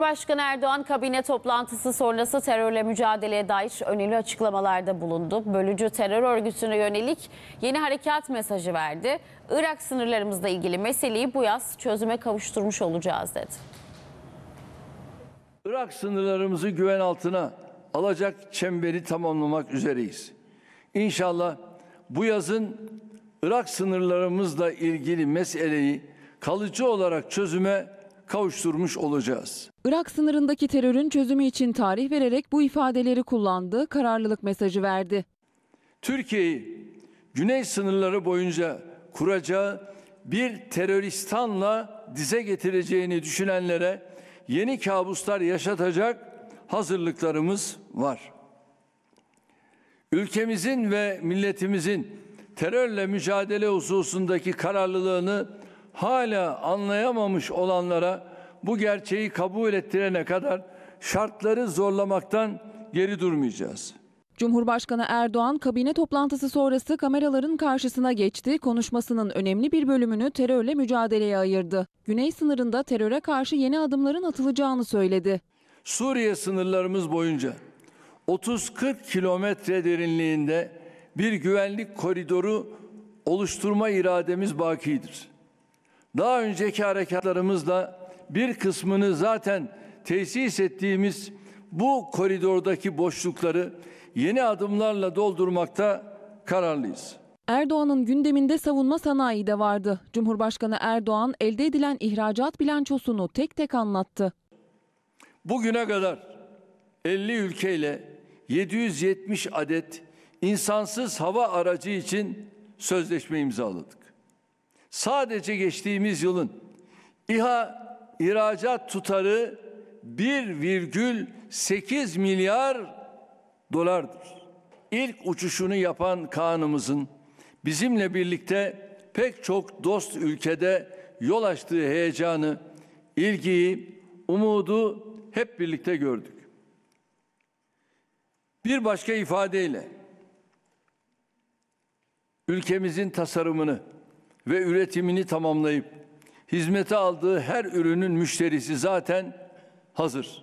Başkan Erdoğan kabine toplantısı sonrası terörle mücadeleye dair önemli açıklamalarda bulundu. Bölücü terör örgütüne yönelik yeni harekat mesajı verdi. Irak sınırlarımızla ilgili meseleyi bu yaz çözüme kavuşturmuş olacağız dedi. Irak sınırlarımızı güven altına alacak çemberi tamamlamak üzereyiz. İnşallah bu yazın Irak sınırlarımızla ilgili meseleyi kalıcı olarak çözüme kavuşturmuş olacağız. Irak sınırındaki terörün çözümü için tarih vererek bu ifadeleri kullandı, kararlılık mesajı verdi. Türkiye'yi güney sınırları boyunca kuracağı bir teröristanla dize getireceğini düşünenlere yeni kabuslar yaşatacak hazırlıklarımız var. Ülkemizin ve milletimizin terörle mücadele hususundaki kararlılığını hala anlayamamış olanlara bu gerçeği kabul ettirene kadar şartları zorlamaktan geri durmayacağız. Cumhurbaşkanı Erdoğan kabine toplantısı sonrası kameraların karşısına geçti. Konuşmasının önemli bir bölümünü terörle mücadeleye ayırdı. Güney sınırında teröre karşı yeni adımların atılacağını söyledi. Suriye sınırlarımız boyunca 30-40 kilometre derinliğinde bir güvenlik koridoru oluşturma irademiz bakidir. Daha önceki harekatlarımızla bir kısmını zaten tesis ettiğimiz bu koridordaki boşlukları yeni adımlarla doldurmakta kararlıyız. Erdoğan'ın gündeminde savunma sanayi de vardı. Cumhurbaşkanı Erdoğan elde edilen ihracat bilançosunu tek tek anlattı. Bugüne kadar 50 ülkeyle 770 adet insansız hava aracı için sözleşme imzaladık. Sadece geçtiğimiz yılın İHA ihracat tutarı 1,8 milyar dolardır. İlk uçuşunu yapan Kaan'ımızın bizimle birlikte pek çok dost ülkede yol açtığı heyecanı, ilgiyi, umudu hep birlikte gördük. Bir başka ifadeyle ülkemizin tasarımını ve üretimini tamamlayıp hizmete aldığı her ürünün müşterisi zaten hazır.